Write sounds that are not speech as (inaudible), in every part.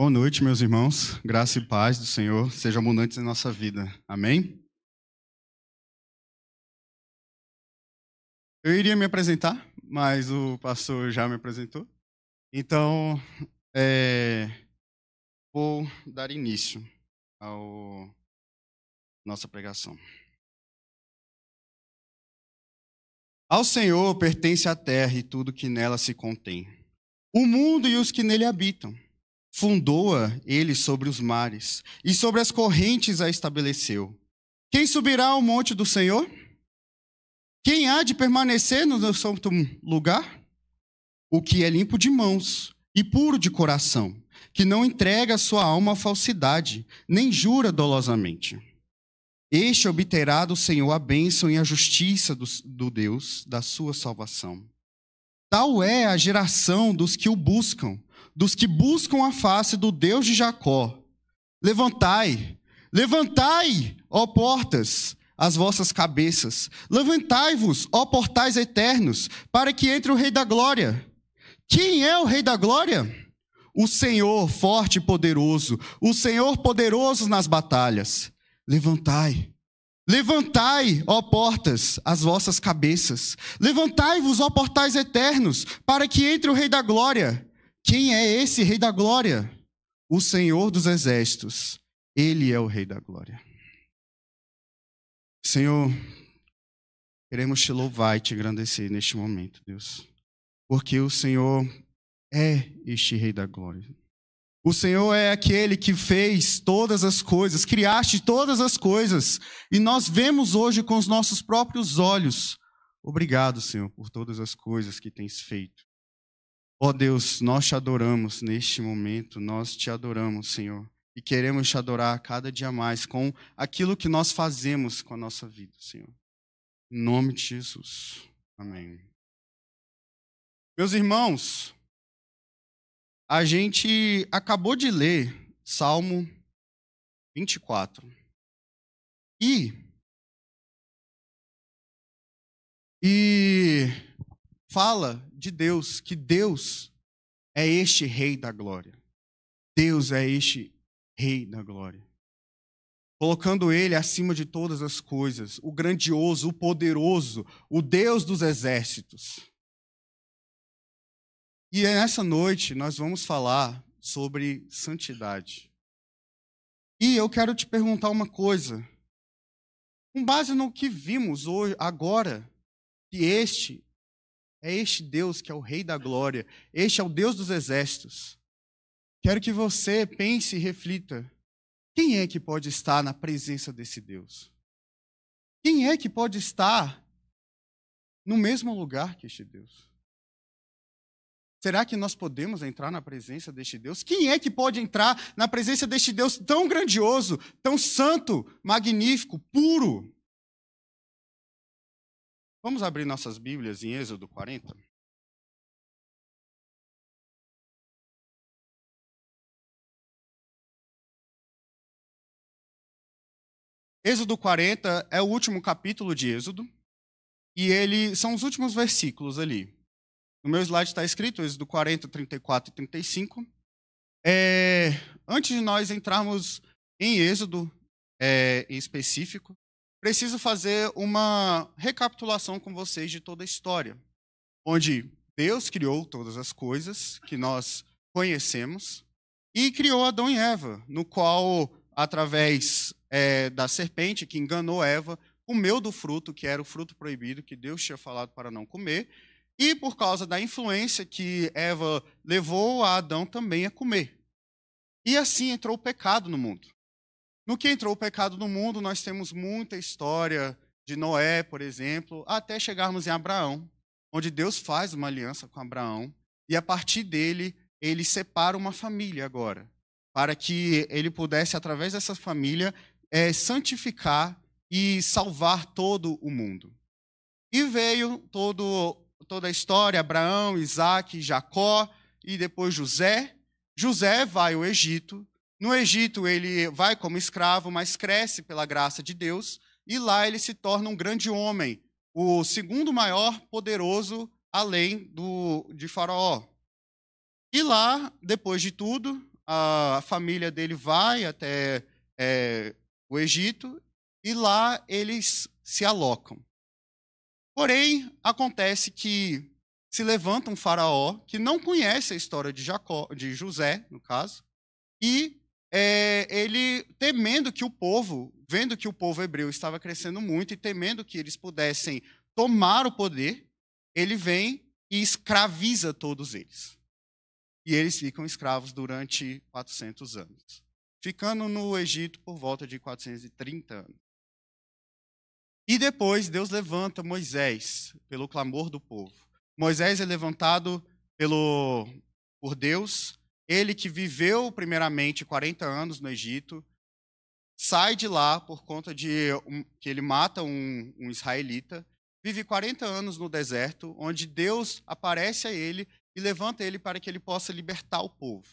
Boa noite, meus irmãos. Graça e paz do Senhor sejam abundantes em nossa vida. Amém? Eu iria me apresentar, mas o pastor já me apresentou. Então, é, vou dar início à nossa pregação. Ao Senhor pertence a terra e tudo que nela se contém, o mundo e os que nele habitam fundou-a ele sobre os mares, e sobre as correntes a estabeleceu. Quem subirá ao monte do Senhor? Quem há de permanecer no seu lugar? O que é limpo de mãos e puro de coração, que não entrega sua alma à falsidade, nem jura dolosamente. Este obterá do Senhor a bênção e a justiça do, do Deus da sua salvação. Tal é a geração dos que o buscam, dos que buscam a face do Deus de Jacó. Levantai, levantai, ó portas, as vossas cabeças. Levantai-vos, ó portais eternos, para que entre o Rei da Glória. Quem é o Rei da Glória? O Senhor forte e poderoso, o Senhor poderoso nas batalhas. Levantai, levantai, ó portas, as vossas cabeças. Levantai-vos, ó portais eternos, para que entre o Rei da Glória. Quem é esse Rei da Glória? O Senhor dos Exércitos. Ele é o Rei da Glória. Senhor, queremos te louvar e te agradecer neste momento, Deus, porque o Senhor é este Rei da Glória. O Senhor é aquele que fez todas as coisas, criaste todas as coisas, e nós vemos hoje com os nossos próprios olhos. Obrigado, Senhor, por todas as coisas que tens feito. Ó oh Deus, nós te adoramos neste momento, nós te adoramos, Senhor. E queremos te adorar cada dia mais com aquilo que nós fazemos com a nossa vida, Senhor. Em nome de Jesus. Amém. Meus irmãos, a gente acabou de ler Salmo 24. E. E fala de Deus, que Deus é este Rei da glória. Deus é este Rei da glória. Colocando ele acima de todas as coisas, o grandioso, o poderoso, o Deus dos exércitos. E nessa noite nós vamos falar sobre santidade. E eu quero te perguntar uma coisa. Com base no que vimos hoje, agora, que este é este Deus que é o Rei da Glória, este é o Deus dos exércitos. Quero que você pense e reflita: quem é que pode estar na presença desse Deus? Quem é que pode estar no mesmo lugar que este Deus? Será que nós podemos entrar na presença deste Deus? Quem é que pode entrar na presença deste Deus tão grandioso, tão santo, magnífico, puro? Vamos abrir nossas Bíblias em Êxodo 40? Êxodo 40 é o último capítulo de Êxodo, e ele são os últimos versículos ali. No meu slide está escrito Êxodo 40, 34 e 35. É, antes de nós entrarmos em Êxodo é, em específico, preciso fazer uma recapitulação com vocês de toda a história, onde Deus criou todas as coisas que nós conhecemos e criou Adão e Eva, no qual, através é, da serpente que enganou Eva, comeu do fruto, que era o fruto proibido, que Deus tinha falado para não comer, e por causa da influência que Eva levou a Adão também a comer. E assim entrou o pecado no mundo. No que entrou o pecado no mundo, nós temos muita história de Noé, por exemplo, até chegarmos em Abraão, onde Deus faz uma aliança com Abraão e a partir dele ele separa uma família agora, para que ele pudesse, através dessa família, é, santificar e salvar todo o mundo. E veio todo, toda a história: Abraão, Isaac, Jacó e depois José. José vai ao Egito no Egito, ele vai como escravo, mas cresce pela graça de Deus, e lá ele se torna um grande homem, o segundo maior poderoso além do, de Faraó. E lá, depois de tudo, a família dele vai até é, o Egito e lá eles se alocam. Porém, acontece que se levanta um faraó que não conhece a história de Jacó, de José, no caso, e é, ele temendo que o povo, vendo que o povo hebreu estava crescendo muito e temendo que eles pudessem tomar o poder, ele vem e escraviza todos eles. E eles ficam escravos durante 400 anos, ficando no Egito por volta de 430 anos. E depois Deus levanta Moisés pelo clamor do povo. Moisés é levantado pelo, por Deus ele que viveu primeiramente 40 anos no Egito, sai de lá por conta de um, que ele mata um, um israelita, vive 40 anos no deserto, onde Deus aparece a ele e levanta ele para que ele possa libertar o povo.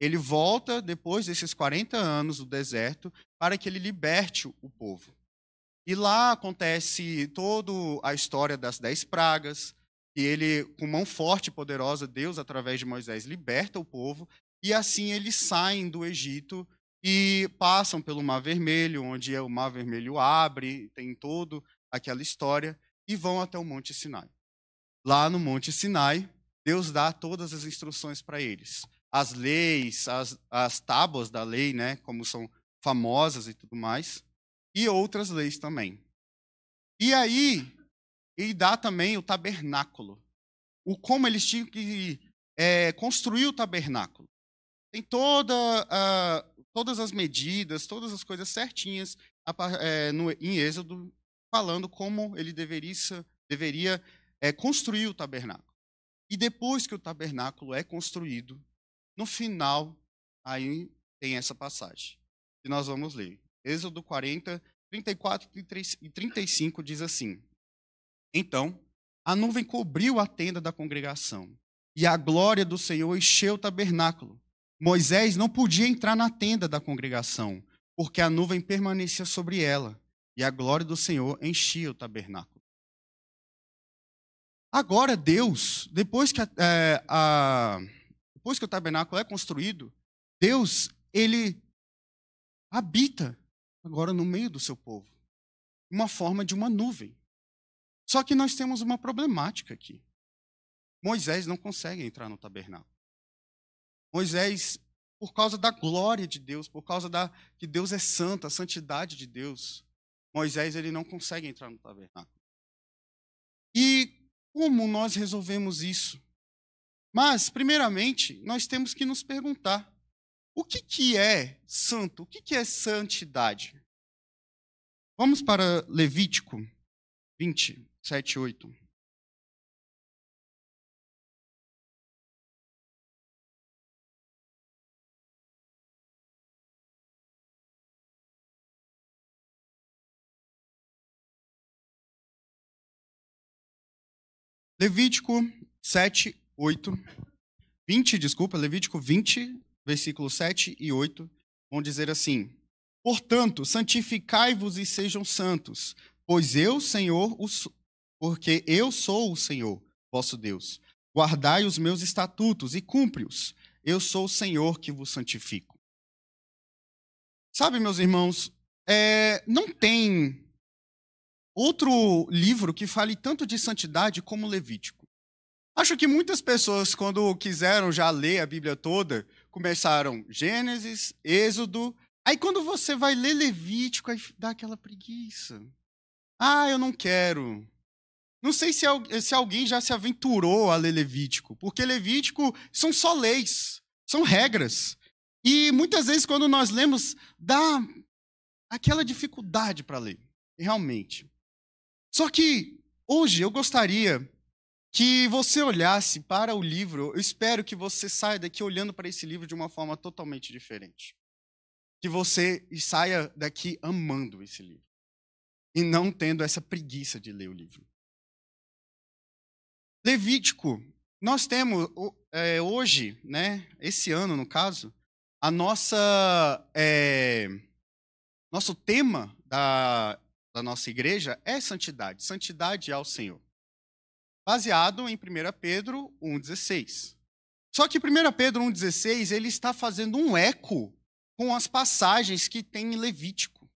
Ele volta depois desses 40 anos do deserto para que ele liberte o povo. E lá acontece toda a história das dez pragas, e ele, com mão forte e poderosa, Deus, através de Moisés, liberta o povo. E assim eles saem do Egito e passam pelo Mar Vermelho, onde é o Mar Vermelho abre, tem todo aquela história, e vão até o Monte Sinai. Lá no Monte Sinai, Deus dá todas as instruções para eles. As leis, as, as tábuas da lei, né, como são famosas e tudo mais, e outras leis também. E aí, e dá também o tabernáculo. O como eles tinham que é, construir o tabernáculo. Tem toda, todas as medidas, todas as coisas certinhas é, no, em Êxodo, falando como ele deveria, deveria é, construir o tabernáculo. E depois que o tabernáculo é construído, no final, aí tem essa passagem, que nós vamos ler. Êxodo 40, 34 e 35 diz assim: então, a nuvem cobriu a tenda da congregação, e a glória do Senhor encheu o tabernáculo. Moisés não podia entrar na tenda da congregação, porque a nuvem permanecia sobre ela, e a glória do Senhor enchia o tabernáculo. Agora, Deus, depois que, a, é, a, depois que o tabernáculo é construído, Deus, ele habita agora no meio do seu povo, uma forma de uma nuvem. Só que nós temos uma problemática aqui. Moisés não consegue entrar no tabernáculo. Moisés, por causa da glória de Deus, por causa da que Deus é santo, a santidade de Deus, Moisés ele não consegue entrar no tabernáculo. E como nós resolvemos isso? Mas, primeiramente, nós temos que nos perguntar: o que, que é santo? O que, que é santidade? Vamos para Levítico 20. 7, 8. Levítico 7, 8. 20, desculpa, Levítico 20, versículo 7 e 8, vão dizer assim: Portanto, santificai-vos e sejam santos, pois eu, Senhor, porque eu sou o Senhor, vosso Deus. Guardai os meus estatutos e cumpre-os. Eu sou o Senhor que vos santifico. Sabe, meus irmãos, é, não tem outro livro que fale tanto de santidade como Levítico. Acho que muitas pessoas, quando quiseram já ler a Bíblia toda, começaram Gênesis, Êxodo. Aí, quando você vai ler Levítico, aí dá aquela preguiça. Ah, eu não quero. Não sei se, se alguém já se aventurou a ler Levítico, porque Levítico são só leis, são regras. E muitas vezes, quando nós lemos, dá aquela dificuldade para ler, realmente. Só que hoje eu gostaria que você olhasse para o livro, eu espero que você saia daqui olhando para esse livro de uma forma totalmente diferente. Que você saia daqui amando esse livro. E não tendo essa preguiça de ler o livro. Levítico, nós temos é, hoje, né, esse ano no caso, a nossa é, nosso tema da, da nossa igreja é santidade, santidade ao Senhor, baseado em 1 Pedro 1,16. Só que 1 Pedro 1,16 ele está fazendo um eco com as passagens que tem em Levítico.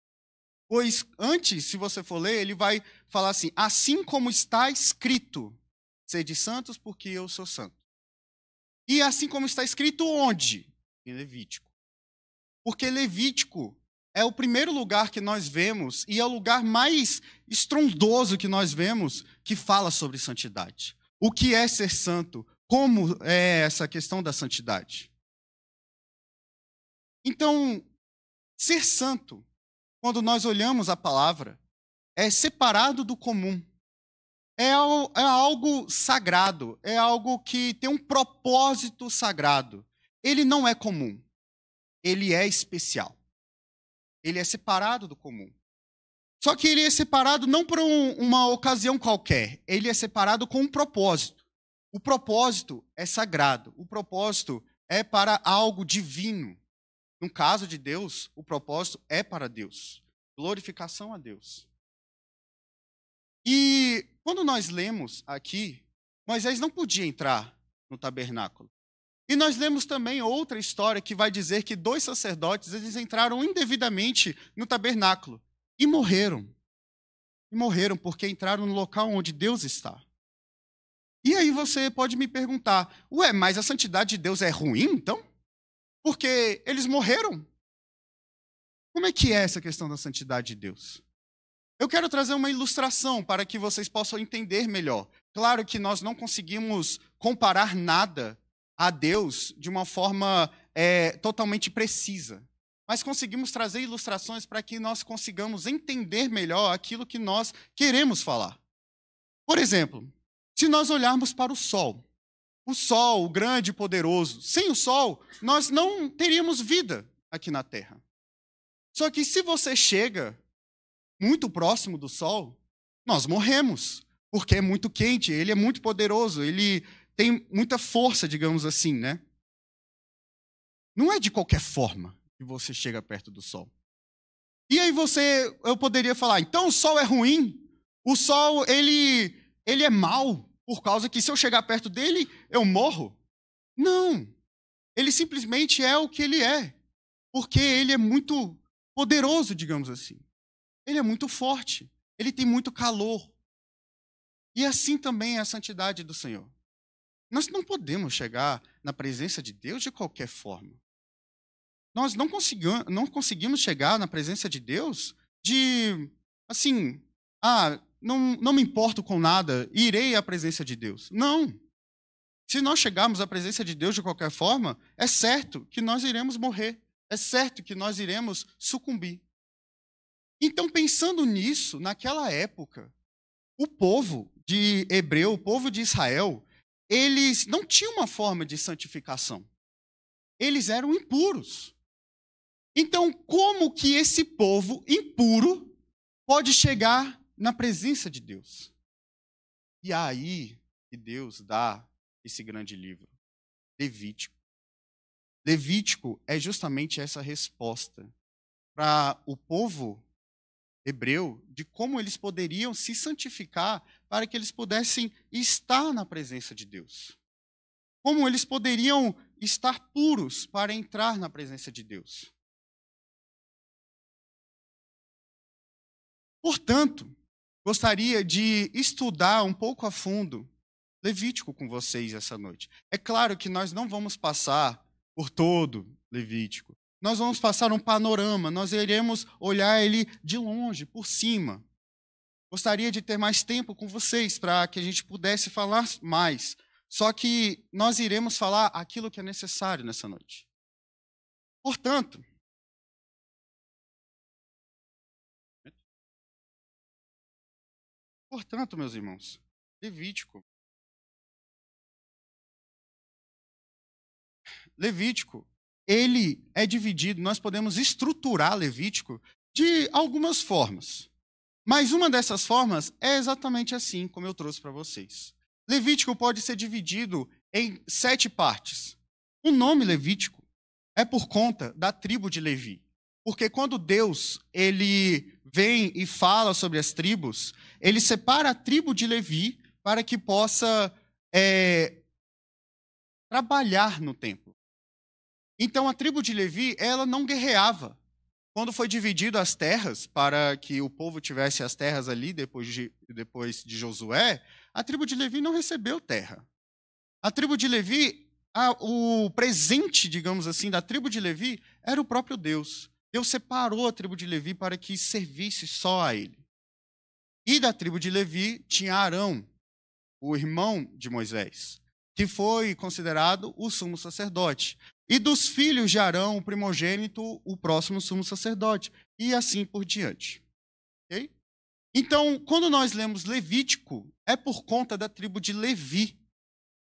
Pois antes, se você for ler, ele vai falar assim: assim como está escrito, Sede santos, porque eu sou santo. E assim como está escrito onde? Em Levítico. Porque Levítico é o primeiro lugar que nós vemos e é o lugar mais estrondoso que nós vemos que fala sobre santidade. O que é ser santo? Como é essa questão da santidade? Então, ser santo, quando nós olhamos a palavra, é separado do comum é, é algo sagrado, é algo que tem um propósito sagrado. Ele não é comum, ele é especial. Ele é separado do comum. Só que ele é separado não por um, uma ocasião qualquer, ele é separado com um propósito. O propósito é sagrado, o propósito é para algo divino. No caso de Deus, o propósito é para Deus glorificação a Deus. E quando nós lemos aqui, Moisés não podia entrar no tabernáculo. E nós lemos também outra história que vai dizer que dois sacerdotes eles entraram indevidamente no tabernáculo e morreram. E morreram porque entraram no local onde Deus está. E aí você pode me perguntar: ué, mas a santidade de Deus é ruim então? Porque eles morreram? Como é que é essa questão da santidade de Deus? Eu quero trazer uma ilustração para que vocês possam entender melhor. Claro que nós não conseguimos comparar nada a Deus de uma forma é, totalmente precisa, mas conseguimos trazer ilustrações para que nós consigamos entender melhor aquilo que nós queremos falar. Por exemplo, se nós olharmos para o Sol, o Sol, o grande e poderoso, sem o Sol, nós não teríamos vida aqui na Terra. Só que se você chega muito próximo do Sol, nós morremos, porque é muito quente, ele é muito poderoso, ele tem muita força, digamos assim, né? Não é de qualquer forma que você chega perto do Sol. E aí você, eu poderia falar, então o Sol é ruim? O Sol, ele, ele é mau, por causa que se eu chegar perto dele, eu morro? Não. Ele simplesmente é o que ele é, porque ele é muito poderoso, digamos assim. Ele é muito forte, ele tem muito calor. E é assim também é a santidade do Senhor. Nós não podemos chegar na presença de Deus de qualquer forma. Nós não, conseguimos, não conseguimos chegar na presença de Deus de, assim, ah, não, não me importo com nada, irei à presença de Deus. Não. Se nós chegarmos à presença de Deus de qualquer forma, é certo que nós iremos morrer, é certo que nós iremos sucumbir. Então, pensando nisso, naquela época, o povo de Hebreu, o povo de Israel, eles não tinham uma forma de santificação. Eles eram impuros. Então, como que esse povo impuro pode chegar na presença de Deus? E é aí que Deus dá esse grande livro, Levítico. Levítico é justamente essa resposta para o povo hebreu de como eles poderiam se santificar para que eles pudessem estar na presença de Deus. Como eles poderiam estar puros para entrar na presença de Deus. Portanto, gostaria de estudar um pouco a fundo Levítico com vocês essa noite. É claro que nós não vamos passar por todo Levítico nós vamos passar um panorama, nós iremos olhar ele de longe, por cima. Gostaria de ter mais tempo com vocês para que a gente pudesse falar mais. Só que nós iremos falar aquilo que é necessário nessa noite. Portanto, Portanto, meus irmãos, Levítico. Levítico ele é dividido, nós podemos estruturar Levítico de algumas formas. Mas uma dessas formas é exatamente assim como eu trouxe para vocês. Levítico pode ser dividido em sete partes. O nome Levítico é por conta da tribo de Levi. Porque quando Deus ele vem e fala sobre as tribos, ele separa a tribo de Levi para que possa é, trabalhar no templo. Então a tribo de Levi, ela não guerreava. Quando foi dividido as terras para que o povo tivesse as terras ali depois de, depois de Josué, a tribo de Levi não recebeu terra. A tribo de Levi, a, o presente, digamos assim, da tribo de Levi era o próprio Deus. Deus separou a tribo de Levi para que servisse só a ele. E da tribo de Levi tinha Arão, o irmão de Moisés, que foi considerado o sumo sacerdote. E dos filhos de Arão, o primogênito, o próximo sumo sacerdote. E assim por diante. Okay? Então, quando nós lemos Levítico, é por conta da tribo de Levi.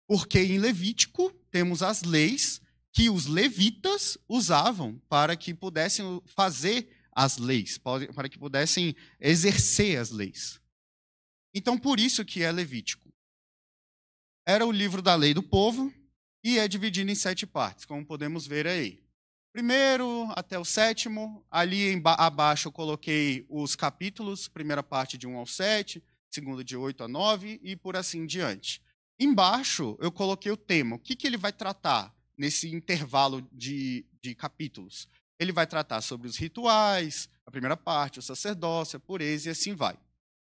Porque em Levítico temos as leis que os levitas usavam para que pudessem fazer as leis, para que pudessem exercer as leis. Então, por isso que é Levítico. Era o livro da lei do povo, e é dividido em sete partes, como podemos ver aí. Primeiro até o sétimo, ali abaixo eu coloquei os capítulos, primeira parte de 1 ao 7, segunda de 8 a 9 e por assim diante. Embaixo eu coloquei o tema, o que, que ele vai tratar nesse intervalo de, de capítulos. Ele vai tratar sobre os rituais, a primeira parte, o sacerdócio, a pureza e assim vai.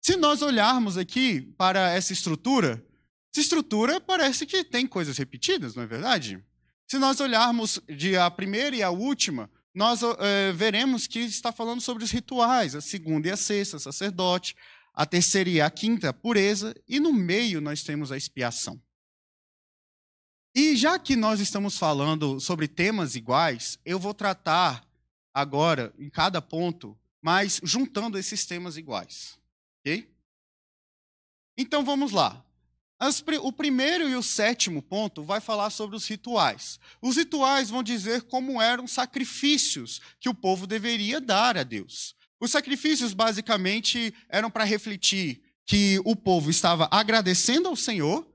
Se nós olharmos aqui para essa estrutura, essa estrutura parece que tem coisas repetidas, não é verdade? Se nós olharmos de a primeira e a última, nós é, veremos que está falando sobre os rituais, a segunda e a sexta, sacerdote, a terceira e a quinta, pureza, e no meio nós temos a expiação. E já que nós estamos falando sobre temas iguais, eu vou tratar agora, em cada ponto, mas juntando esses temas iguais. Ok? Então vamos lá o primeiro e o sétimo ponto vai falar sobre os rituais. Os rituais vão dizer como eram sacrifícios que o povo deveria dar a Deus. Os sacrifícios basicamente eram para refletir que o povo estava agradecendo ao Senhor.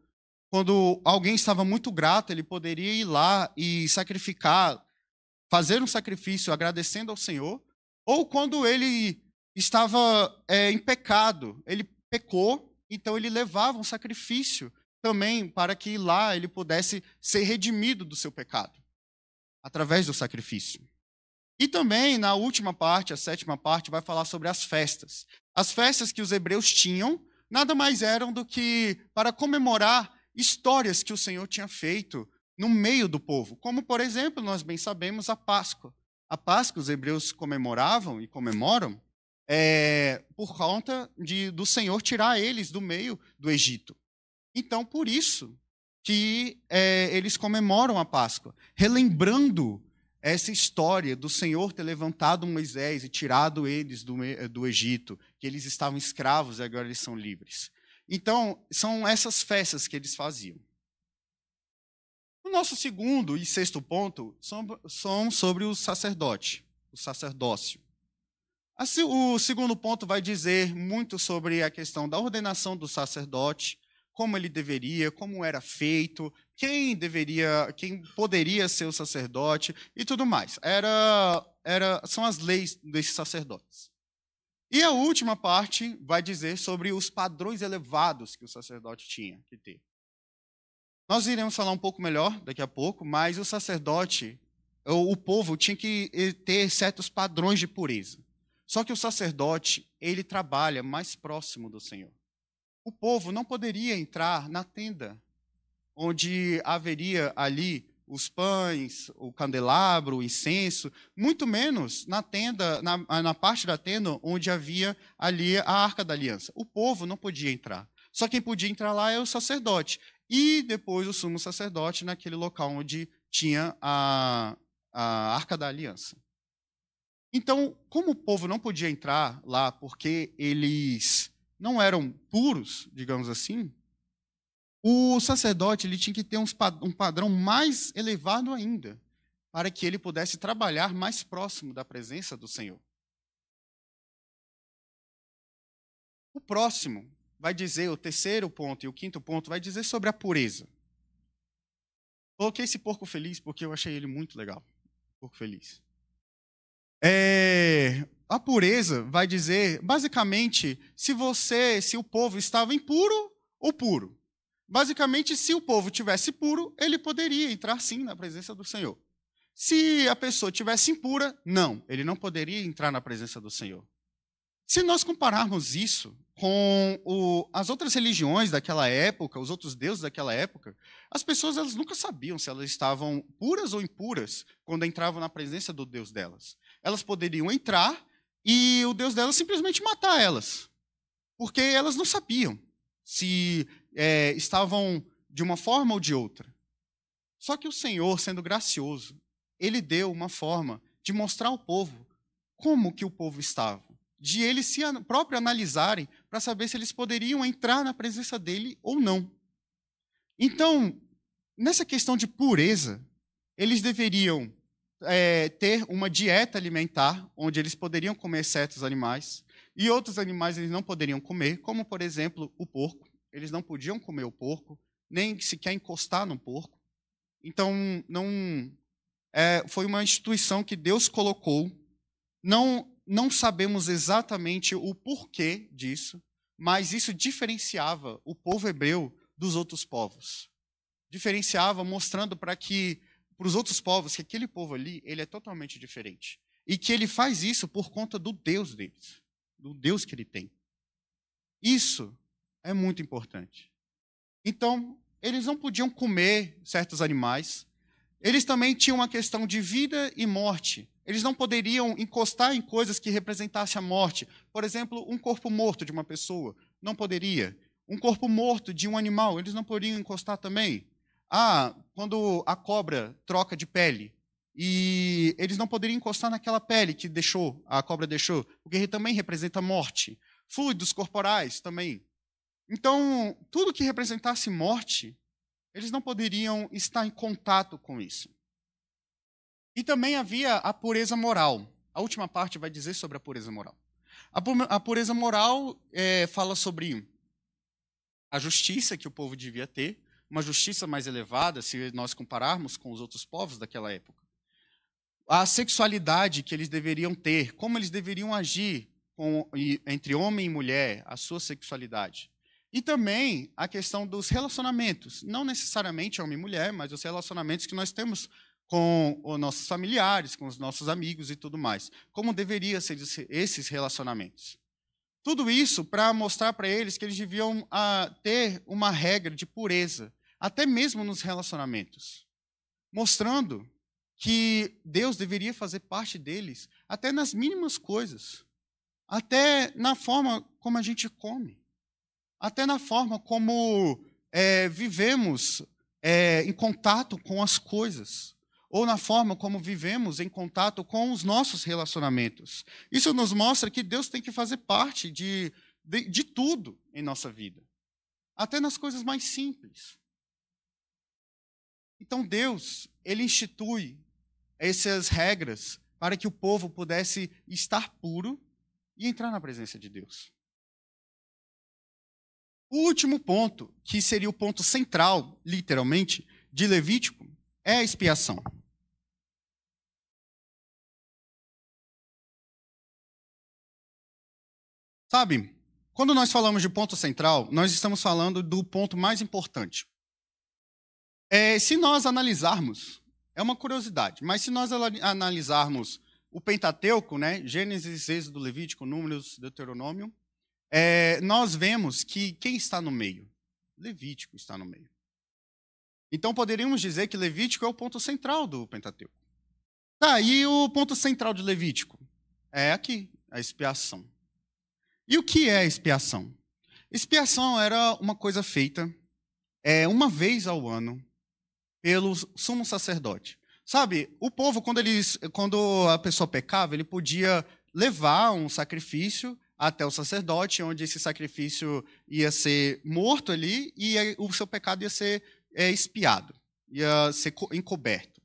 Quando alguém estava muito grato, ele poderia ir lá e sacrificar, fazer um sacrifício agradecendo ao Senhor. Ou quando ele estava é, em pecado, ele pecou então ele levava um sacrifício também para que lá ele pudesse ser redimido do seu pecado, através do sacrifício. E também, na última parte, a sétima parte, vai falar sobre as festas. As festas que os hebreus tinham nada mais eram do que para comemorar histórias que o Senhor tinha feito no meio do povo. Como, por exemplo, nós bem sabemos a Páscoa. A Páscoa os hebreus comemoravam e comemoram é, por conta de, do Senhor tirar eles do meio do Egito. Então, por isso que é, eles comemoram a Páscoa, relembrando essa história do Senhor ter levantado Moisés e tirado eles do, do Egito, que eles estavam escravos e agora eles são livres. Então, são essas festas que eles faziam. O nosso segundo e sexto ponto são, são sobre o sacerdote, o sacerdócio. O segundo ponto vai dizer muito sobre a questão da ordenação do sacerdote, como ele deveria, como era feito, quem deveria, quem poderia ser o sacerdote e tudo mais. Era, era, são as leis desses sacerdotes. E a última parte vai dizer sobre os padrões elevados que o sacerdote tinha que ter. Nós iremos falar um pouco melhor daqui a pouco, mas o sacerdote, o povo tinha que eh, ter certos padrões de pureza. Só que o sacerdote, ele trabalha mais próximo do Senhor. O povo não poderia entrar na tenda, onde haveria ali os pães, o candelabro, o incenso, muito menos na tenda, na, na parte da tenda onde havia ali a arca da aliança. O povo não podia entrar. Só quem podia entrar lá é o sacerdote. E depois o sumo sacerdote naquele local onde tinha a, a arca da aliança. Então, como o povo não podia entrar lá porque eles não eram puros, digamos assim, o sacerdote ele tinha que ter um padrão mais elevado ainda, para que ele pudesse trabalhar mais próximo da presença do Senhor. O próximo vai dizer, o terceiro ponto e o quinto ponto, vai dizer sobre a pureza. Coloquei esse porco feliz porque eu achei ele muito legal. Porco feliz. É, a pureza vai dizer, basicamente, se você, se o povo estava impuro ou puro. Basicamente, se o povo tivesse puro, ele poderia entrar sim na presença do Senhor. Se a pessoa tivesse impura, não, ele não poderia entrar na presença do Senhor. Se nós compararmos isso com o, as outras religiões daquela época, os outros deuses daquela época, as pessoas elas nunca sabiam se elas estavam puras ou impuras quando entravam na presença do Deus delas elas poderiam entrar e o Deus delas simplesmente matar elas, porque elas não sabiam se é, estavam de uma forma ou de outra. Só que o Senhor, sendo gracioso, ele deu uma forma de mostrar ao povo como que o povo estava, de eles se próprio analisarem para saber se eles poderiam entrar na presença dele ou não. Então, nessa questão de pureza, eles deveriam é, ter uma dieta alimentar, onde eles poderiam comer certos animais, e outros animais eles não poderiam comer, como, por exemplo, o porco. Eles não podiam comer o porco, nem sequer encostar no porco. Então, não é, foi uma instituição que Deus colocou. Não, não sabemos exatamente o porquê disso, mas isso diferenciava o povo hebreu dos outros povos. Diferenciava, mostrando para que para os outros povos que aquele povo ali ele é totalmente diferente e que ele faz isso por conta do Deus deles, do Deus que ele tem. Isso é muito importante. Então, eles não podiam comer certos animais. Eles também tinham uma questão de vida e morte. Eles não poderiam encostar em coisas que representassem a morte. Por exemplo, um corpo morto de uma pessoa. Não poderia. Um corpo morto de um animal. Eles não poderiam encostar também. Ah, quando a cobra troca de pele e eles não poderiam encostar naquela pele que deixou, a cobra deixou, porque também representa morte. Fluidos corporais também. Então, tudo que representasse morte, eles não poderiam estar em contato com isso. E também havia a pureza moral. A última parte vai dizer sobre a pureza moral. A pureza moral é, fala sobre a justiça que o povo devia ter, uma justiça mais elevada se nós compararmos com os outros povos daquela época. A sexualidade que eles deveriam ter, como eles deveriam agir com, entre homem e mulher, a sua sexualidade. E também a questão dos relacionamentos, não necessariamente homem e mulher, mas os relacionamentos que nós temos com os nossos familiares, com os nossos amigos e tudo mais. Como deveriam ser esses relacionamentos? Tudo isso para mostrar para eles que eles deviam ah, ter uma regra de pureza, até mesmo nos relacionamentos, mostrando que Deus deveria fazer parte deles até nas mínimas coisas, até na forma como a gente come, até na forma como é, vivemos é, em contato com as coisas, ou na forma como vivemos em contato com os nossos relacionamentos. Isso nos mostra que Deus tem que fazer parte de, de, de tudo em nossa vida, até nas coisas mais simples. Então Deus, ele institui essas regras para que o povo pudesse estar puro e entrar na presença de Deus. O último ponto, que seria o ponto central, literalmente, de Levítico, é a expiação. Sabe, quando nós falamos de ponto central, nós estamos falando do ponto mais importante. É, se nós analisarmos, é uma curiosidade, mas se nós analisarmos o Pentateuco, né, Gênesis, Êxodo, Levítico, Números, Deuteronômio, é, nós vemos que quem está no meio? Levítico está no meio. Então poderíamos dizer que Levítico é o ponto central do Pentateuco. Tá, e o ponto central de Levítico? É aqui, a expiação. E o que é expiação? Expiação era uma coisa feita é, uma vez ao ano pelo sumo sacerdote. Sabe, o povo, quando, eles, quando a pessoa pecava, ele podia levar um sacrifício até o sacerdote, onde esse sacrifício ia ser morto ali e o seu pecado ia ser é, espiado, ia ser encoberto.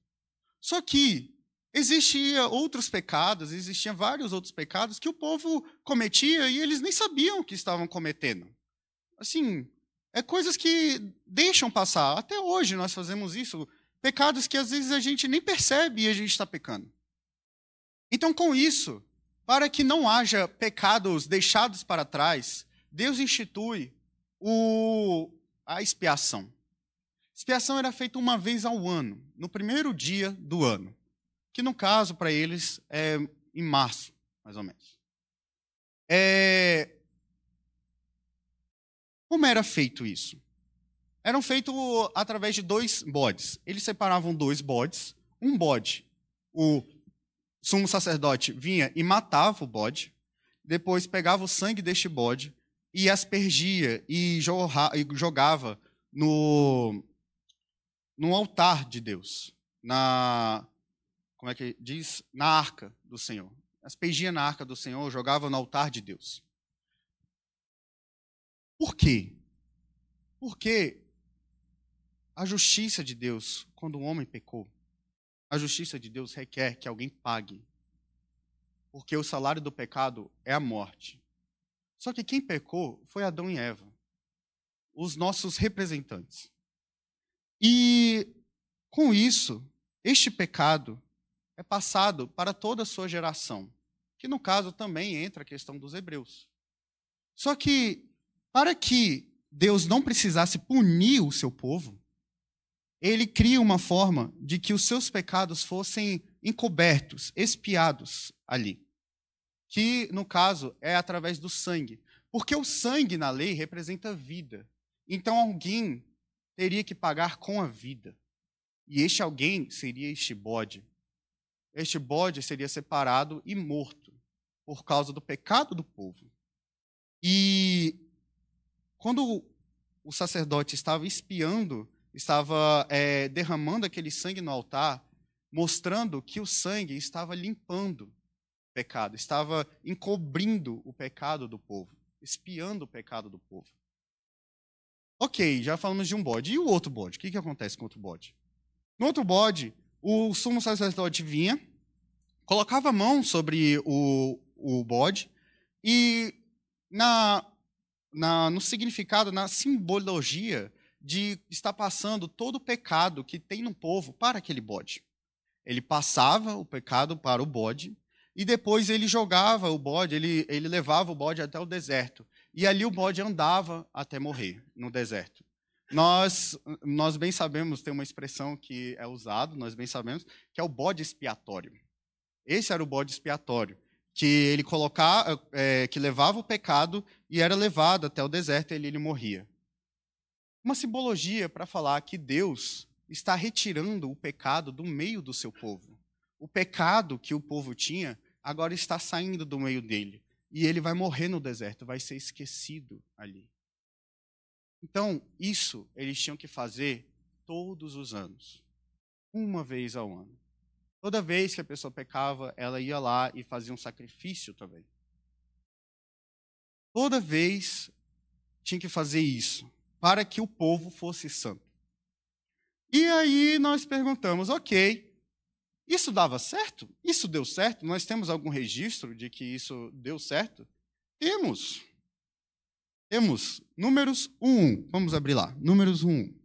Só que existiam outros pecados, existiam vários outros pecados que o povo cometia e eles nem sabiam que estavam cometendo. Assim, é coisas que deixam passar. Até hoje nós fazemos isso. Pecados que às vezes a gente nem percebe e a gente está pecando. Então, com isso, para que não haja pecados deixados para trás, Deus institui o... a expiação. Expiação era feita uma vez ao ano, no primeiro dia do ano, que no caso para eles é em março, mais ou menos. É, como era feito isso? Eram feitos através de dois bodes. Eles separavam dois bodes. Um bode, o sumo sacerdote vinha e matava o bode, depois pegava o sangue deste bode e aspergia e, jogava no, no altar de Deus, na como é que diz, na arca do Senhor. Aspergia na arca do Senhor, jogava no altar de Deus. Por quê? Porque a justiça de Deus, quando um homem pecou, a justiça de Deus requer que alguém pague. Porque o salário do pecado é a morte. Só que quem pecou foi Adão e Eva, os nossos representantes. E com isso, este pecado é passado para toda a sua geração, que no caso também entra a questão dos hebreus. Só que para que Deus não precisasse punir o seu povo, ele cria uma forma de que os seus pecados fossem encobertos, espiados ali. Que, no caso, é através do sangue. Porque o sangue na lei representa vida. Então alguém teria que pagar com a vida. E este alguém seria este bode. Este bode seria separado e morto por causa do pecado do povo. E quando o sacerdote estava espiando, estava é, derramando aquele sangue no altar, mostrando que o sangue estava limpando o pecado, estava encobrindo o pecado do povo, espiando o pecado do povo. Ok, já falamos de um bode. E o outro bode? O que, que acontece com o outro bode? No outro bode, o sumo sacerdote vinha, colocava a mão sobre o, o bode e na na, no significado, na simbologia de estar passando todo o pecado que tem no povo para aquele bode. Ele passava o pecado para o bode e depois ele jogava o bode, ele, ele levava o bode até o deserto. E ali o bode andava até morrer no deserto. Nós, nós bem sabemos, tem uma expressão que é usada, nós bem sabemos, que é o bode expiatório. Esse era o bode expiatório que ele colocava, é, eh, eh, que levava o pecado e era levado até o deserto e ele morria. Uma simbologia para falar que Deus está retirando o pecado do meio do seu povo. O pecado que o povo tinha agora está saindo do meio dele e ele vai morrer no deserto, vai ser esquecido ali. Então, isso eles tinham que fazer todos os anos, uma vez ao ano. Toda vez que a pessoa pecava, ela ia lá e fazia um sacrifício também. Toda vez tinha que fazer isso, para que o povo fosse santo. E aí nós perguntamos, ok, isso dava certo? Isso deu certo? Nós temos algum registro de que isso deu certo? Temos. Temos Números 1. Vamos abrir lá. Números 1.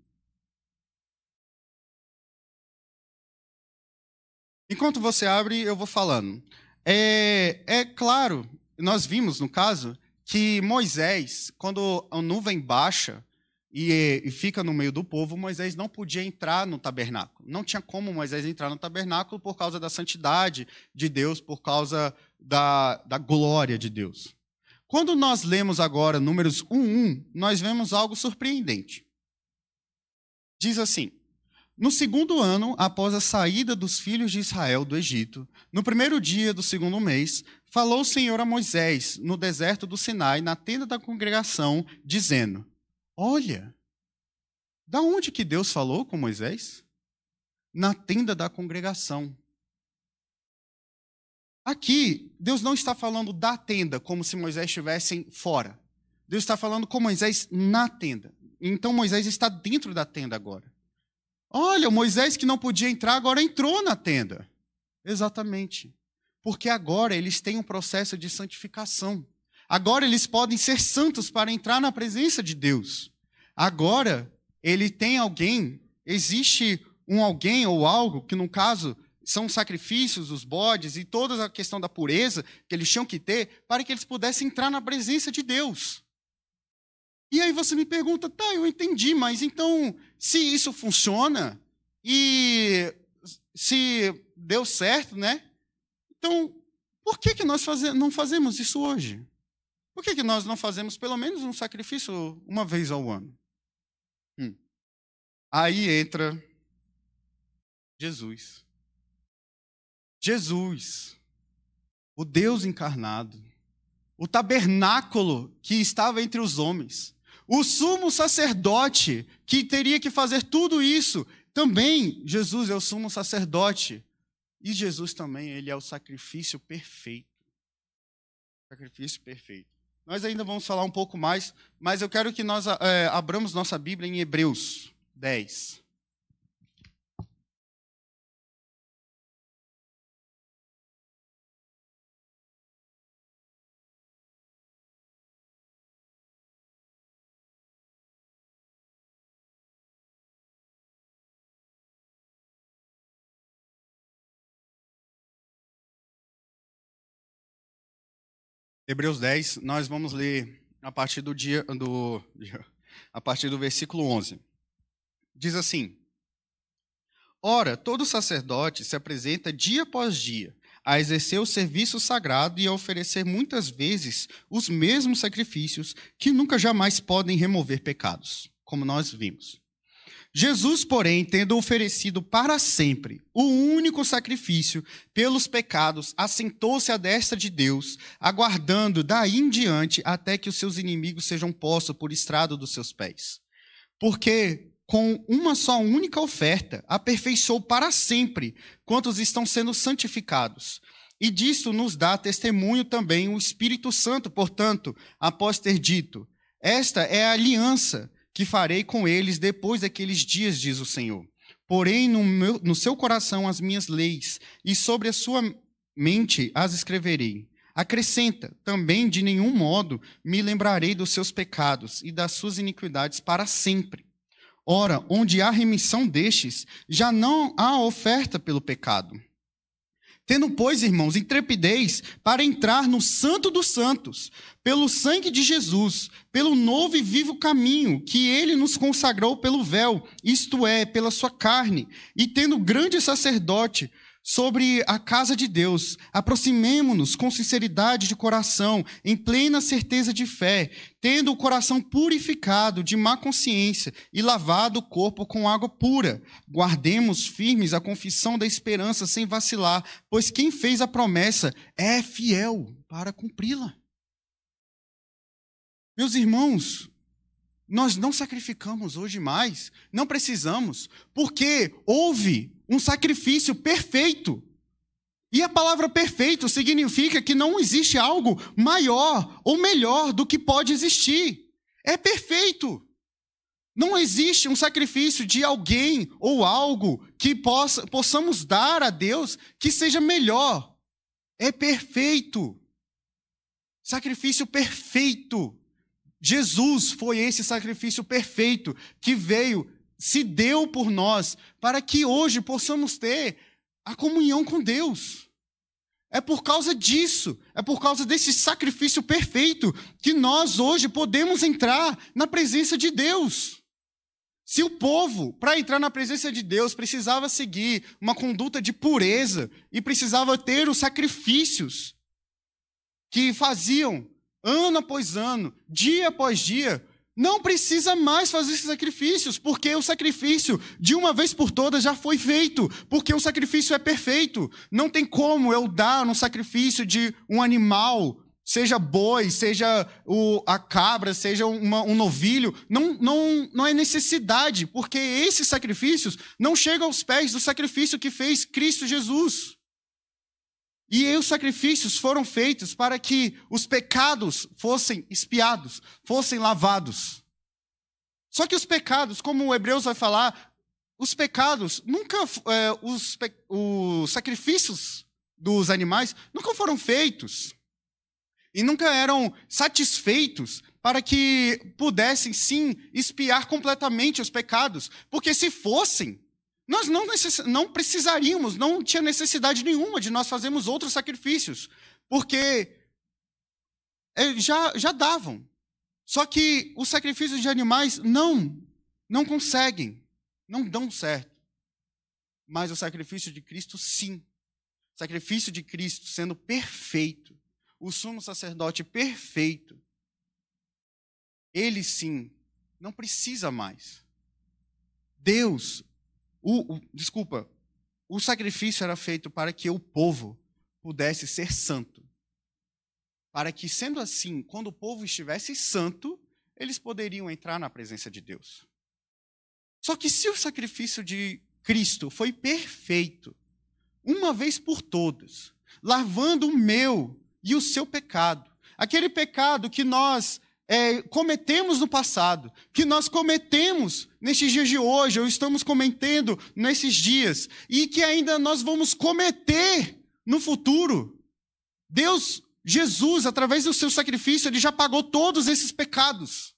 Enquanto você abre, eu vou falando. É, é claro, nós vimos no caso que Moisés, quando a nuvem baixa e, e fica no meio do povo, Moisés não podia entrar no tabernáculo. Não tinha como Moisés entrar no tabernáculo por causa da santidade de Deus, por causa da, da glória de Deus. Quando nós lemos agora Números 1:1, nós vemos algo surpreendente. Diz assim: no segundo ano, após a saída dos filhos de Israel do Egito, no primeiro dia do segundo mês, falou o Senhor a Moisés, no deserto do Sinai, na tenda da congregação, dizendo: Olha, da onde que Deus falou com Moisés? Na tenda da congregação. Aqui, Deus não está falando da tenda, como se Moisés estivesse fora. Deus está falando com Moisés na tenda. Então, Moisés está dentro da tenda agora. Olha, o Moisés que não podia entrar agora entrou na tenda. Exatamente. Porque agora eles têm um processo de santificação. Agora eles podem ser santos para entrar na presença de Deus. Agora ele tem alguém, existe um alguém ou algo, que no caso são sacrifícios, os bodes e toda a questão da pureza que eles tinham que ter para que eles pudessem entrar na presença de Deus. E aí você me pergunta, tá, eu entendi, mas então se isso funciona e se deu certo, né? Então, por que, que nós faze não fazemos isso hoje? Por que, que nós não fazemos pelo menos um sacrifício uma vez ao ano? Hum. Aí entra Jesus. Jesus, o Deus encarnado, o tabernáculo que estava entre os homens, o sumo sacerdote que teria que fazer tudo isso, também Jesus é o sumo sacerdote. E Jesus também, ele é o sacrifício perfeito. Sacrifício perfeito. Nós ainda vamos falar um pouco mais, mas eu quero que nós é, abramos nossa Bíblia em Hebreus 10. Hebreus 10, nós vamos ler a partir do dia do a partir do versículo 11. Diz assim: Ora, todo sacerdote se apresenta dia após dia a exercer o serviço sagrado e a oferecer muitas vezes os mesmos sacrifícios que nunca jamais podem remover pecados, como nós vimos. Jesus, porém, tendo oferecido para sempre o único sacrifício pelos pecados, assentou-se à destra de Deus, aguardando daí em diante até que os seus inimigos sejam postos por estrado dos seus pés. Porque com uma só única oferta aperfeiçoou para sempre quantos estão sendo santificados. E disto nos dá testemunho também o Espírito Santo, portanto, após ter dito: Esta é a aliança que farei com eles depois daqueles dias, diz o Senhor. Porém, no, meu, no seu coração as minhas leis, e sobre a sua mente as escreverei. Acrescenta: também de nenhum modo me lembrarei dos seus pecados e das suas iniquidades para sempre. Ora, onde há remissão destes, já não há oferta pelo pecado. Tendo, pois, irmãos, intrepidez para entrar no Santo dos Santos, pelo sangue de Jesus, pelo novo e vivo caminho que ele nos consagrou pelo véu, isto é, pela sua carne, e tendo grande sacerdote sobre a casa de Deus. Aproximemo-nos com sinceridade de coração, em plena certeza de fé, tendo o coração purificado de má consciência e lavado o corpo com água pura. Guardemos firmes a confissão da esperança sem vacilar, pois quem fez a promessa é fiel para cumpri-la. Meus irmãos, nós não sacrificamos hoje mais, não precisamos, porque houve um sacrifício perfeito. E a palavra perfeito significa que não existe algo maior ou melhor do que pode existir. É perfeito. Não existe um sacrifício de alguém ou algo que possa, possamos dar a Deus que seja melhor. É perfeito. Sacrifício perfeito. Jesus foi esse sacrifício perfeito que veio se deu por nós para que hoje possamos ter a comunhão com Deus. É por causa disso, é por causa desse sacrifício perfeito que nós hoje podemos entrar na presença de Deus. Se o povo, para entrar na presença de Deus, precisava seguir uma conduta de pureza e precisava ter os sacrifícios que faziam ano após ano, dia após dia, não precisa mais fazer esses sacrifícios, porque o sacrifício de uma vez por todas já foi feito, porque o sacrifício é perfeito. Não tem como eu dar um sacrifício de um animal, seja boi, seja o, a cabra, seja uma, um novilho. Não, não, não é necessidade, porque esses sacrifícios não chegam aos pés do sacrifício que fez Cristo Jesus. E os sacrifícios foram feitos para que os pecados fossem espiados, fossem lavados. Só que os pecados, como o Hebreus vai falar, os pecados nunca, é, os, os sacrifícios dos animais nunca foram feitos e nunca eram satisfeitos para que pudessem sim espiar completamente os pecados, porque se fossem, nós não, não precisaríamos, não tinha necessidade nenhuma de nós fazermos outros sacrifícios, porque é, já, já davam. Só que os sacrifícios de animais não, não conseguem, não dão certo. Mas o sacrifício de Cristo, sim. O sacrifício de Cristo sendo perfeito, o sumo sacerdote perfeito, ele sim, não precisa mais. Deus o, o, desculpa, o sacrifício era feito para que o povo pudesse ser santo. Para que, sendo assim, quando o povo estivesse santo, eles poderiam entrar na presença de Deus. Só que se o sacrifício de Cristo foi perfeito, uma vez por todas, lavando o meu e o seu pecado, aquele pecado que nós é, cometemos no passado, que nós cometemos nestes dias de hoje, ou estamos cometendo nesses dias, e que ainda nós vamos cometer no futuro. Deus, Jesus, através do seu sacrifício, ele já pagou todos esses pecados.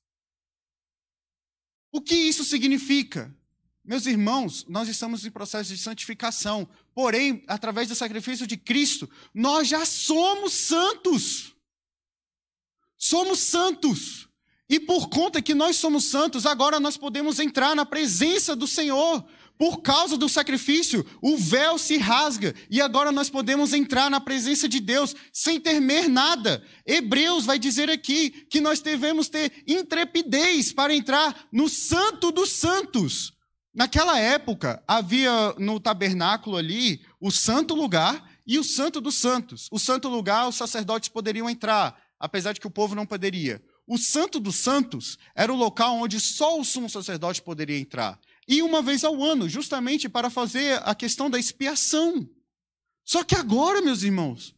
O que isso significa? Meus irmãos, nós estamos em processo de santificação, porém, através do sacrifício de Cristo, nós já somos santos somos santos. E por conta que nós somos santos, agora nós podemos entrar na presença do Senhor. Por causa do sacrifício, o véu se rasga e agora nós podemos entrar na presença de Deus sem temer nada. Hebreus vai dizer aqui que nós devemos ter intrepidez para entrar no Santo dos Santos. Naquela época, havia no tabernáculo ali o santo lugar e o santo dos santos. O santo lugar, os sacerdotes poderiam entrar apesar de que o povo não poderia. O Santo dos Santos era o local onde só o sumo sacerdote poderia entrar. E uma vez ao ano, justamente para fazer a questão da expiação. Só que agora, meus irmãos,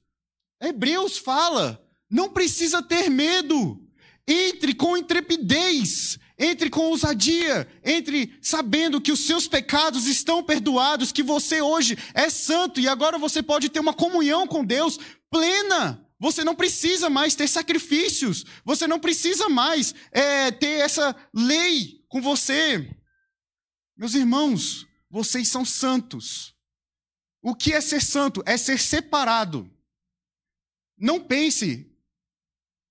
Hebreus fala: não precisa ter medo. Entre com intrepidez, entre com ousadia, entre sabendo que os seus pecados estão perdoados, que você hoje é santo e agora você pode ter uma comunhão com Deus plena. Você não precisa mais ter sacrifícios. Você não precisa mais é, ter essa lei com você. Meus irmãos, vocês são santos. O que é ser santo? É ser separado. Não pense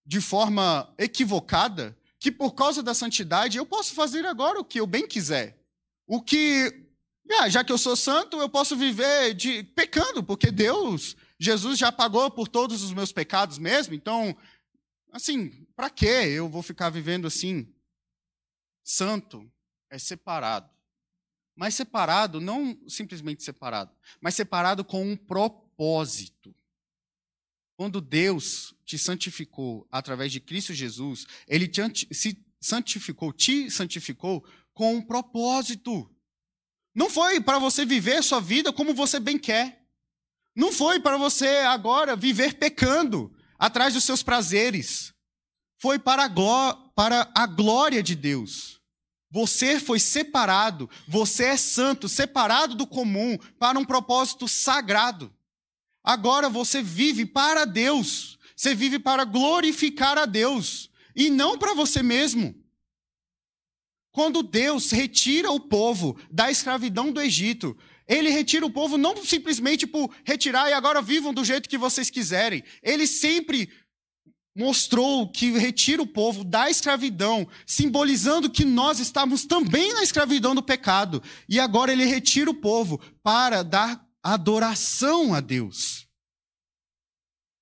de forma equivocada que por causa da santidade eu posso fazer agora o que eu bem quiser. O que ah, já que eu sou santo, eu posso viver de pecando, porque Deus, Jesus já pagou por todos os meus pecados mesmo, então, assim, para que eu vou ficar vivendo assim? Santo é separado. Mas separado, não simplesmente separado, mas separado com um propósito. Quando Deus te santificou através de Cristo Jesus, Ele te, se santificou, te santificou com um propósito. Não foi para você viver sua vida como você bem quer. Não foi para você agora viver pecando atrás dos seus prazeres. Foi para a, gló para a glória de Deus. Você foi separado, você é santo, separado do comum, para um propósito sagrado. Agora você vive para Deus, você vive para glorificar a Deus e não para você mesmo. Quando Deus retira o povo da escravidão do Egito, ele retira o povo não simplesmente por retirar e agora vivam do jeito que vocês quiserem. Ele sempre mostrou que retira o povo da escravidão, simbolizando que nós estávamos também na escravidão do pecado. E agora ele retira o povo para dar adoração a Deus.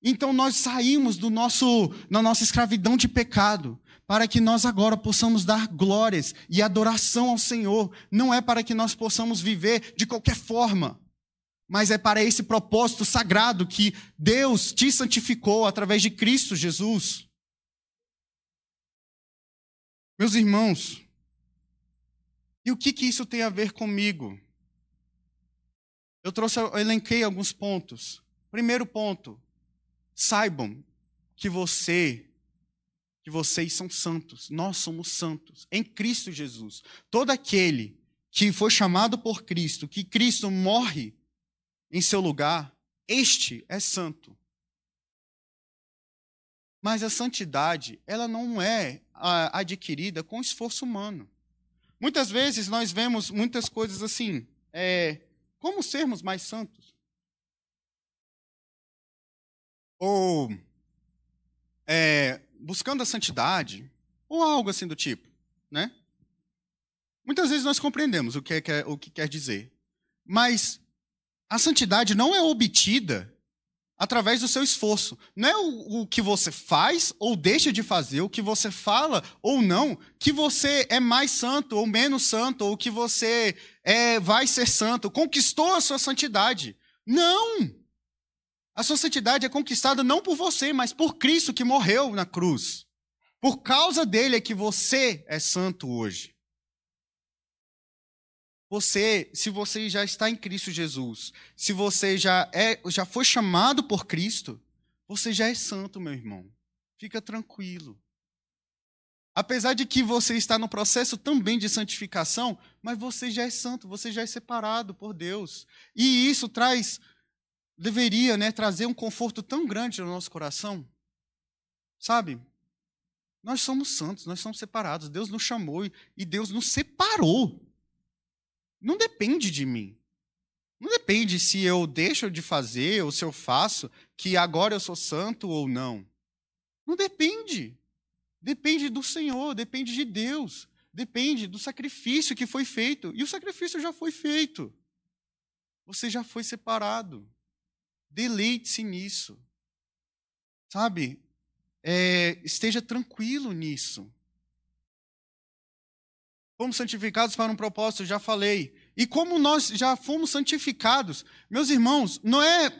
Então nós saímos do nosso, da nossa escravidão de pecado para que nós agora possamos dar glórias e adoração ao Senhor. Não é para que nós possamos viver de qualquer forma, mas é para esse propósito sagrado que Deus te santificou através de Cristo Jesus. Meus irmãos, e o que, que isso tem a ver comigo? Eu trouxe, eu elenquei alguns pontos. Primeiro ponto, saibam que você que vocês são santos, nós somos santos em Cristo Jesus. Todo aquele que foi chamado por Cristo, que Cristo morre em seu lugar, este é santo. Mas a santidade, ela não é adquirida com esforço humano. Muitas vezes nós vemos muitas coisas assim, é, como sermos mais santos? Ou é, buscando a santidade, ou algo assim do tipo, né? Muitas vezes nós compreendemos o é, que, é, o que quer dizer, mas a santidade não é obtida através do seu esforço. Não é o, o, que você faz ou deixa de fazer, o que você fala ou não, que você é mais santo ou menos santo, ou que você é, vai ser santo, conquistou a sua santidade. Não! A sua santidade é conquistada não por você, mas por Cristo que morreu na cruz. Por causa dele é que você é santo hoje. Você, se você já está em Cristo Jesus, se você já é, já foi chamado por Cristo, você já é santo, meu irmão. Fica tranquilo. Apesar de que você está no processo também de santificação, mas você já é santo, você já é separado por Deus. E isso traz deveria né, trazer um conforto tão grande no nosso coração. Sabe? Nós somos santos, nós somos separados. Deus nos chamou e Deus nos separou. Não depende de mim. Não depende se eu deixo de fazer ou se eu faço, que agora eu sou santo ou não. Não depende. Depende do Senhor, depende de Deus, depende do sacrifício que foi feito. E o sacrifício já foi feito. Você já foi separado. Deleite-se nisso. Sabe? É, esteja tranquilo nisso. Fomos santificados para um propósito, já falei. E como nós já fomos santificados, meus irmãos, não é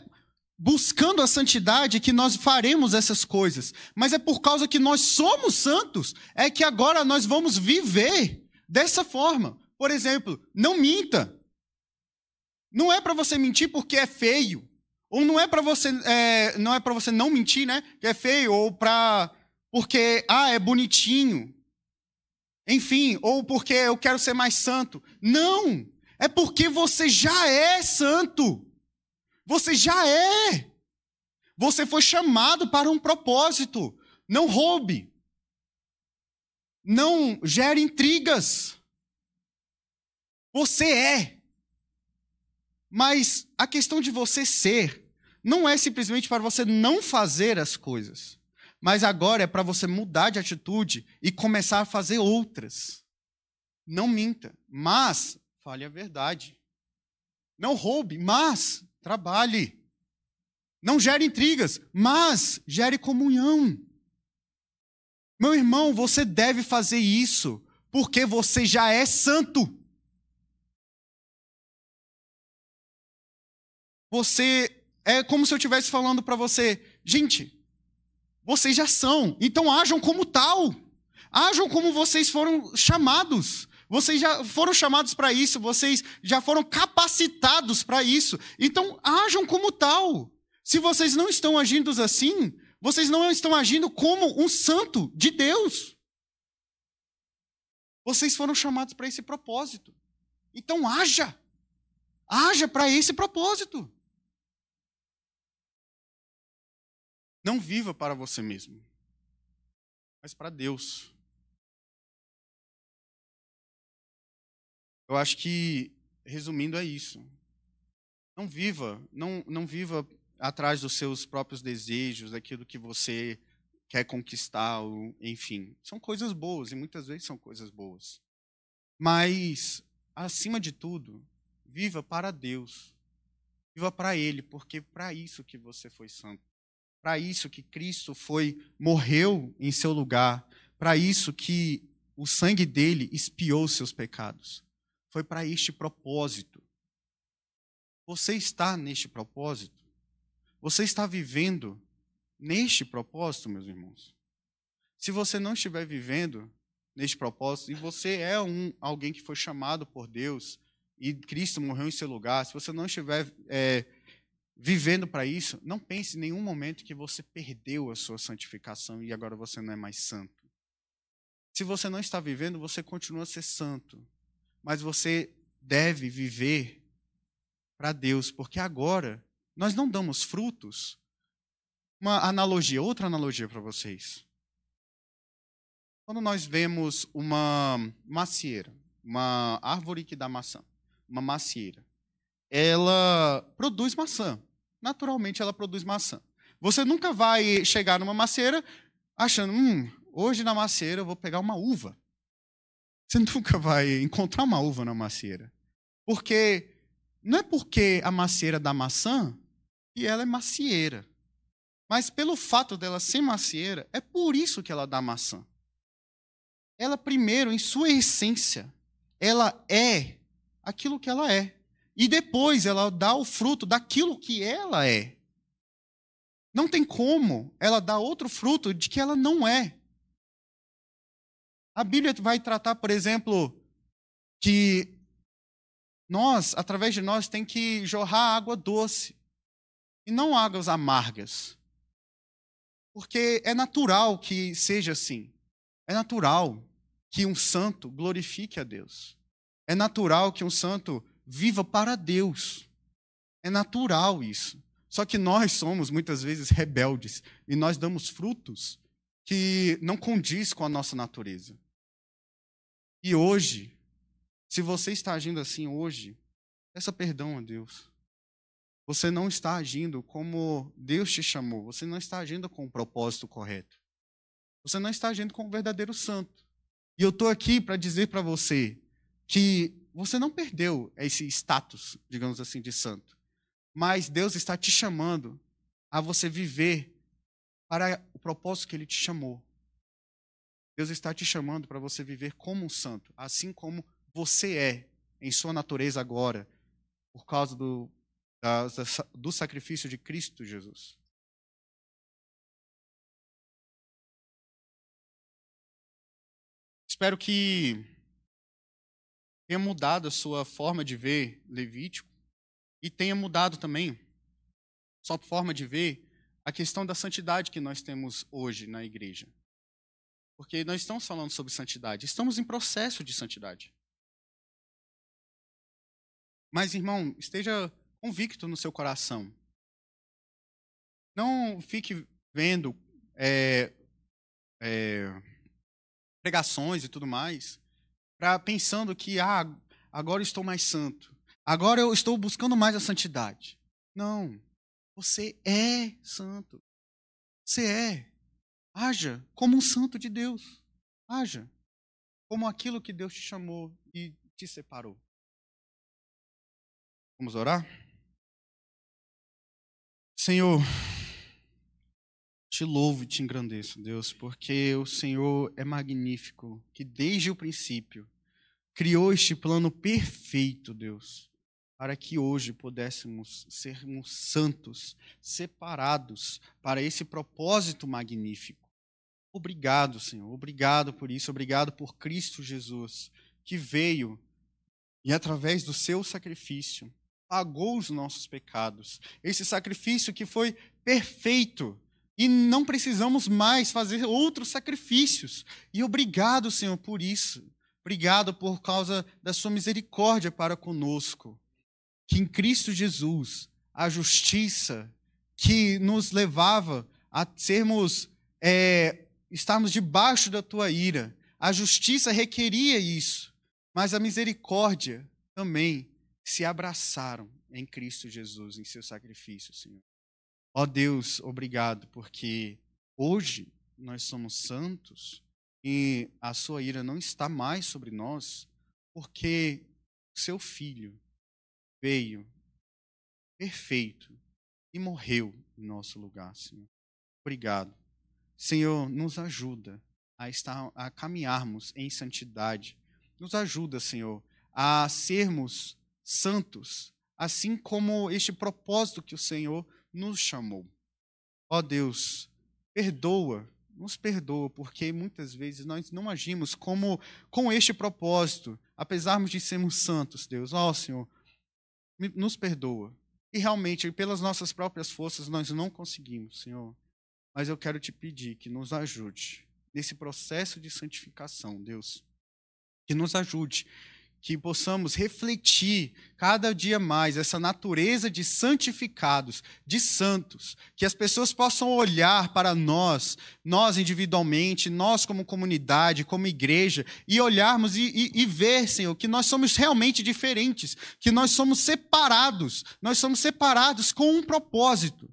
buscando a santidade que nós faremos essas coisas, mas é por causa que nós somos santos, é que agora nós vamos viver dessa forma. Por exemplo, não minta. Não é para você mentir porque é feio. Ou não é para você, é, não é para você não mentir, né? Que é feio ou para porque ah, é bonitinho. Enfim, ou porque eu quero ser mais santo. Não, é porque você já é santo. Você já é. Você foi chamado para um propósito. Não roube. Não gere intrigas. Você é. Mas a questão de você ser não é simplesmente para você não fazer as coisas, mas agora é para você mudar de atitude e começar a fazer outras. Não minta, mas fale a verdade. Não roube, mas trabalhe. Não gere intrigas, mas gere comunhão. Meu irmão, você deve fazer isso, porque você já é santo. Você é como se eu estivesse falando para você, gente, vocês já são, então ajam como tal. Ajam como vocês foram chamados. Vocês já foram chamados para isso, vocês já foram capacitados para isso. Então ajam como tal. Se vocês não estão agindo assim, vocês não estão agindo como um santo de Deus. Vocês foram chamados para esse propósito. Então haja. Haja para esse propósito. Não viva para você mesmo, mas para Deus. Eu acho que, resumindo, é isso. Não viva, não, não viva atrás dos seus próprios desejos, daquilo que você quer conquistar, enfim. São coisas boas, e muitas vezes são coisas boas. Mas, acima de tudo, viva para Deus. Viva para Ele, porque para isso que você foi santo. Para isso que Cristo foi morreu em seu lugar, para isso que o sangue dele espiou seus pecados. Foi para este propósito. Você está neste propósito? Você está vivendo neste propósito, meus irmãos? Se você não estiver vivendo neste propósito, e você é um alguém que foi chamado por Deus e Cristo morreu em seu lugar, se você não estiver é, vivendo para isso, não pense em nenhum momento que você perdeu a sua santificação e agora você não é mais santo. Se você não está vivendo, você continua a ser santo. Mas você deve viver para Deus, porque agora nós não damos frutos. Uma analogia, outra analogia para vocês. Quando nós vemos uma macieira, uma árvore que dá maçã, uma macieira ela produz maçã. Naturalmente, ela produz maçã. Você nunca vai chegar numa macieira achando, hum, hoje na macieira eu vou pegar uma uva. Você (laughs) nunca vai encontrar uma uva na macieira. Porque não é porque a macieira dá maçã que ela é macieira. Mas pelo fato dela ser macieira, é por isso que ela dá maçã. Ela primeiro, em sua essência, ela é aquilo que ela é. E depois ela dá o fruto daquilo que ela é. Não tem como ela dar outro fruto de que ela não é. A Bíblia vai tratar, por exemplo, que nós, através de nós, tem que jorrar água doce e não águas amargas. Porque é natural que seja assim. É natural que um santo glorifique a Deus. É natural que um santo viva para Deus. É natural isso. Só que nós somos muitas vezes rebeldes e nós damos frutos que não condiz com a nossa natureza. E hoje, se você está agindo assim hoje, peça perdão a Deus. Você não está agindo como Deus te chamou, você não está agindo com o propósito correto. Você não está agindo com o verdadeiro santo. E eu estou aqui para dizer para você que você não perdeu esse status, digamos assim, de santo. Mas Deus está te chamando a você viver para o propósito que ele te chamou. Deus está te chamando para você viver como um santo, assim como você é em sua natureza agora, por causa do, da, do sacrifício de Cristo Jesus. Espero que tenha mudado a sua forma de ver Levítico e tenha mudado também sua forma de ver a questão da santidade que nós temos hoje na igreja. Porque nós estamos falando sobre santidade, estamos em processo de santidade. Mas, irmão, esteja convicto no seu coração. Não fique vendo é, é, pregações e tudo mais para pensando que ah, agora estou mais santo, agora eu estou buscando mais a santidade. Não. Você é santo. Você é. Haja como um santo de Deus. Haja como aquilo que Deus te chamou e te separou. Vamos orar? Senhor. Te louvo e te engrandeço, Deus, porque o Senhor é magnífico, que desde o princípio criou este plano perfeito, Deus, para que hoje pudéssemos sermos santos, separados para esse propósito magnífico. Obrigado, Senhor, obrigado por isso, obrigado por Cristo Jesus, que veio e, através do seu sacrifício, pagou os nossos pecados. Esse sacrifício que foi perfeito e não precisamos mais fazer outros sacrifícios. E obrigado, Senhor, por isso. Obrigado por causa da sua misericórdia para conosco. Que em Cristo Jesus, a justiça que nos levava a sermos, é, estarmos debaixo da tua ira, a justiça requeria isso, mas a misericórdia também se abraçaram em Cristo Jesus, em seu sacrifício, Senhor. Ó oh Deus, obrigado, porque hoje nós somos santos e a sua ira não está mais sobre nós, porque seu filho veio perfeito e morreu em nosso lugar, Senhor. Obrigado. Senhor, nos ajuda a estar a caminharmos em santidade. Nos ajuda, Senhor, a sermos santos, assim como este propósito que o Senhor nos chamou. Ó oh Deus, perdoa, nos perdoa, porque muitas vezes nós não agimos como com este propósito, apesar de sermos santos, Deus. Ó Senhor, nos perdoa. E realmente, pelas nossas próprias forças, nós não conseguimos, Senhor. Mas eu quero te pedir que nos ajude nesse processo de santificação, Deus. Que nos ajude que possamos refletir cada dia mais essa natureza de santificados, de santos, que as pessoas possam olhar para nós, nós individualmente, nós como comunidade, como igreja, e olharmos e, e, e ver, Senhor, que nós somos realmente diferentes, que nós somos separados, nós somos separados com um propósito.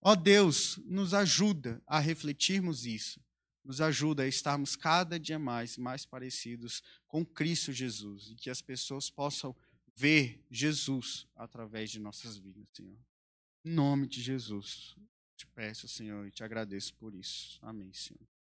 Ó Deus, nos ajuda a refletirmos isso nos ajuda a estarmos cada dia mais, mais parecidos com Cristo Jesus e que as pessoas possam ver Jesus através de nossas vidas, Senhor. Em nome de Jesus, te peço, Senhor, e te agradeço por isso. Amém, Senhor.